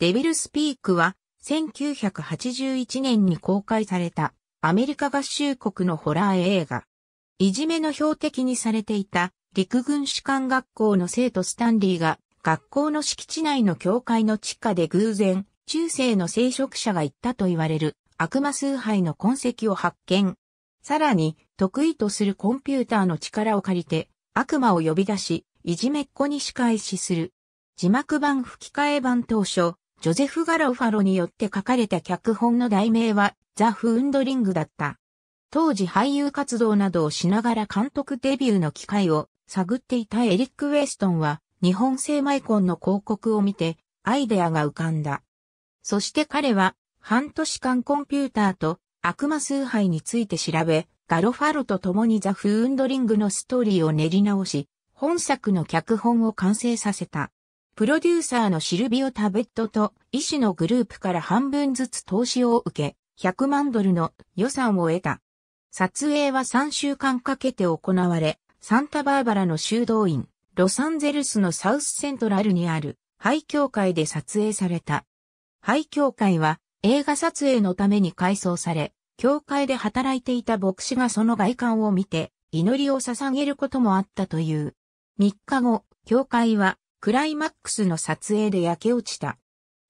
デビルスピークは1981年に公開されたアメリカ合衆国のホラー映画。いじめの標的にされていた陸軍士官学校の生徒スタンリーが学校の敷地内の教会の地下で偶然中世の聖職者が行ったと言われる悪魔崇拝の痕跡を発見。さらに得意とするコンピューターの力を借りて悪魔を呼び出し、いじめっ子に仕返しする。字幕版吹き替え版当初、ジョゼフ・ガロファロによって書かれた脚本の題名は、ザ・フーンドリングだった。当時俳優活動などをしながら監督デビューの機会を探っていたエリック・ウェストンは、日本製マイコンの広告を見て、アイデアが浮かんだ。そして彼は、半年間コンピューターと悪魔崇拝について調べ、ガロファロと共にザ・フーンドリングのストーリーを練り直し、本作の脚本を完成させた。プロデューサーのシルビオ・タベットと医師のグループから半分ずつ投資を受け、100万ドルの予算を得た。撮影は3週間かけて行われ、サンタバーバラの修道院、ロサンゼルスのサウスセントラルにある、廃教会で撮影された。廃教会は映画撮影のために改装され、教会で働いていた牧師がその外観を見て、祈りを捧げることもあったという。3日後、教会はクライマックスの撮影で焼け落ちた。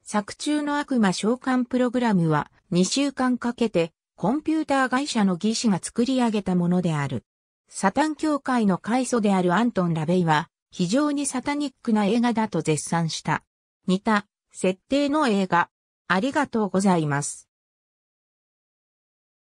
作中の悪魔召喚プログラムは2週間かけてコンピューター会社の技師が作り上げたものである。サタン教会の開祖であるアントン・ラベイは非常にサタニックな映画だと絶賛した。似た設定の映画。ありがとうございます。